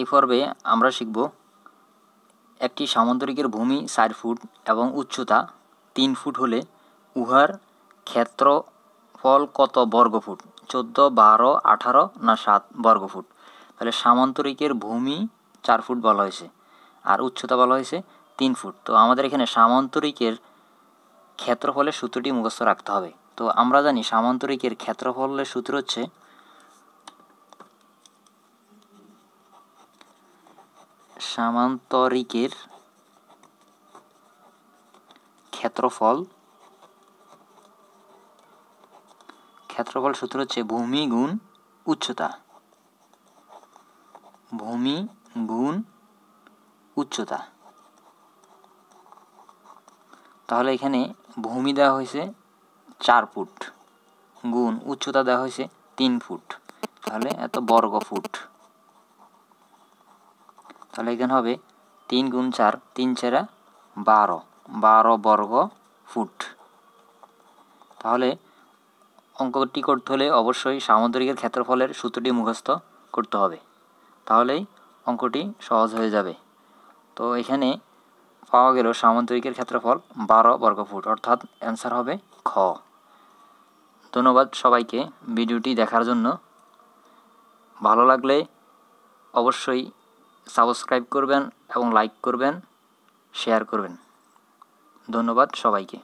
এই পর্বে আমরা শিখব একটি সামুদ্রিকের ভূমি চার ফুট এবং উচ্চতা তিন ফুট হলে উহার ক্ষেত্রফল কত বর্গফুট চোদ্দ বারো আঠারো না সাত বর্গফুট তাহলে সামান্তরিকের ভূমি চার ফুট বলা হয়েছে আর উচ্চতা বলা হয়েছে তিন ফুট তো আমাদের এখানে সামান্তরিকের ক্ষেত্রফলের সূত্রটি মুখস্থ রাখতে হবে তো আমরা জানি সামান্তরিকের ক্ষেত্রফলের সূত্র হচ্ছে সামান্তরিকের ক্ষেত্রফল ক্ষেত্রফল সূত্র হচ্ছে ভূমি গুণ উচ্চতা ভূমি গুণ উচ্চতা তাহলে এখানে ভূমি দেওয়া হয়েছে চার ফুট গুণ উচ্চতা দেওয়া হয়েছে তিন ফুট তাহলে এত বর্গ ফুট তাহলে এখানে হবে তিন গুণ চার তিন চেরা বারো বারো বর্গ ফুট তাহলে অঙ্কটি করতে হলে অবশ্যই সামুদ্রিকের ক্ষেত্রফলের সূত্রটি মুখস্থ করতে হবে তাহলেই অঙ্কটি সহজ হয়ে যাবে তো এখানে পাওয়া গেল সামুদ্রিকের ক্ষেত্রফল বারো বর্গ ফুট অর্থাৎ অ্যান্সার হবে খ ধন্যবাদ সবাইকে ভিডিওটি দেখার জন্য ভালো লাগলে অবশ্যই সাবস্ক্রাইব করবেন এবং লাইক করবেন শেয়ার করবেন ধন্যবাদ সবাইকে